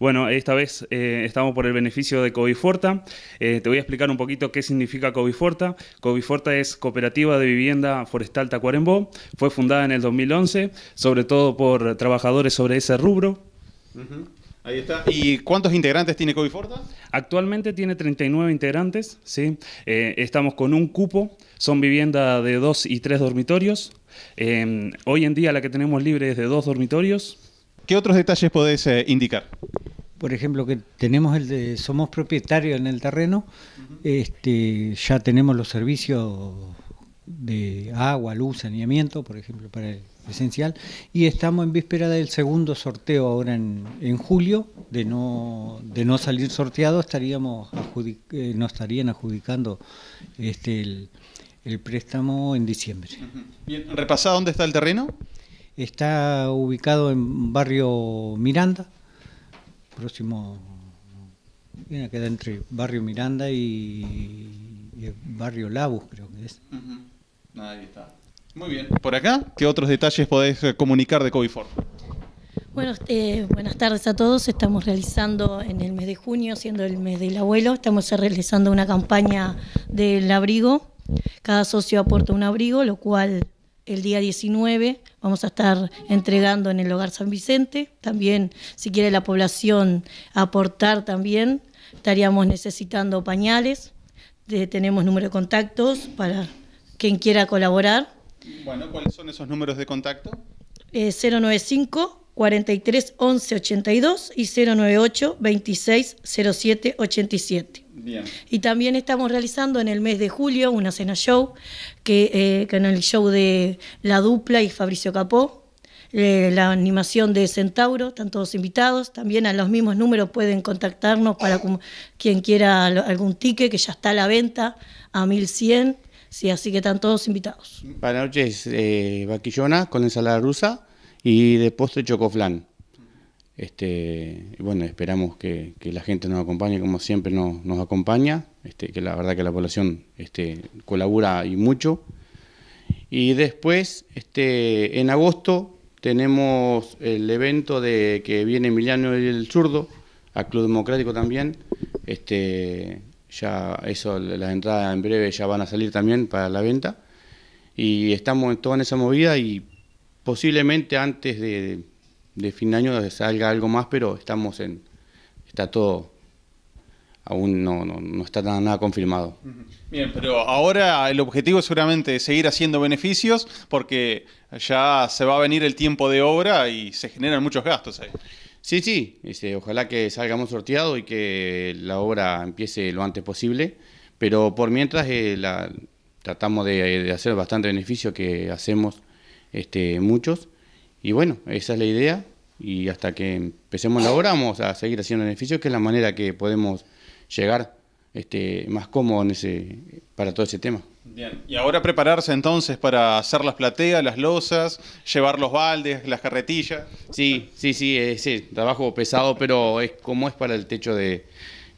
Bueno, esta vez eh, estamos por el beneficio de Coviforta. Eh, te voy a explicar un poquito qué significa Coviforta. Coviforta es Cooperativa de Vivienda Forestal Tacuarembó. Fue fundada en el 2011, sobre todo por trabajadores sobre ese rubro. Ahí está. ¿Y cuántos integrantes tiene Coviforta? Actualmente tiene 39 integrantes, ¿sí? Eh, estamos con un cupo, son vivienda de dos y tres dormitorios. hoy en día la que tenemos libre es de dos dormitorios. ¿Qué otros detalles podés indicar? por ejemplo, que tenemos el de, somos propietarios en el terreno, este, ya tenemos los servicios de agua, luz, saneamiento, por ejemplo, para el esencial, y estamos en víspera del segundo sorteo ahora en, julio, de no, salir sorteado estaríamos eh, estarían adjudicando este, el, préstamo en diciembre. Bien, repasado dónde está el terreno. Está ubicado en barrio Miranda, próximo, viene queda entre Barrio Miranda y, Barrio Labus, creo que es. Ahí está. Muy bien. ¿Por acá? ¿Qué otros detalles podés eh, comunicar de covid Bueno, eh, buenas tardes a todos. Estamos realizando en el mes de junio, siendo el mes del abuelo, estamos realizando una campaña del abrigo. Cada socio aporta un abrigo, lo cual el día 19 vamos a estar entregando en el Hogar San Vicente. También, si quiere la población aportar también, estaríamos necesitando pañales. Eh, tenemos número de contactos para quien quiera colaborar. Bueno, ¿cuáles son esos números de contacto? 095 43 11 82 y 098 26 07 87. Y también estamos realizando en el mes de julio una cena show, que, eh, en el show de La Dupla y Fabricio Capó, eh, la animación de Centauro, están todos invitados. También a los mismos números pueden contactarnos para quien quiera algún ticket, que ya está a la venta a 1100. Sí, así que están todos invitados. Para noches, eh, vaquillona con ensalada rusa y de postre chocoflan. Este, bueno, esperamos que, la gente nos acompañe como siempre nos, acompaña, este, que la verdad que la población este, colabora y mucho. Y después, este, en agosto, tenemos el evento de que viene Emiliano el Zurdo, al Club Democrático también. ya eso, las entradas en breve ya van a salir también para la venta. Y estamos en toda esa movida y posiblemente antes de de fin de año salga algo más, pero estamos en. Está todo. Aún no, no, no está nada, confirmado. Bien, pero ahora el objetivo es seguramente seguir haciendo beneficios porque ya se va a venir el tiempo de obra y se generan muchos gastos ahí. Sí, sí, este, ojalá que salgamos sorteado y que la obra empiece lo antes posible, pero por mientras eh, la, tratamos de, hacer bastante beneficio que hacemos este, muchos y bueno, esa es la idea y hasta que empecemos la a seguir haciendo beneficios, que es la manera que podemos llegar este, más cómodo en ese, para todo ese tema. Bien, y ahora prepararse entonces para hacer las plateas, las losas, llevar los baldes, las carretillas. Sí, sí, sí, sí, trabajo pesado, pero es como es para el techo de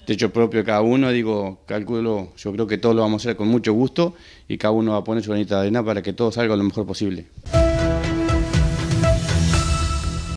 techo propio de cada uno, digo, calculo, yo creo que todos lo vamos a hacer con mucho gusto y cada uno va a poner su granita de arena para que todo salga lo mejor posible.